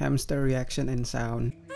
hamster reaction and sound.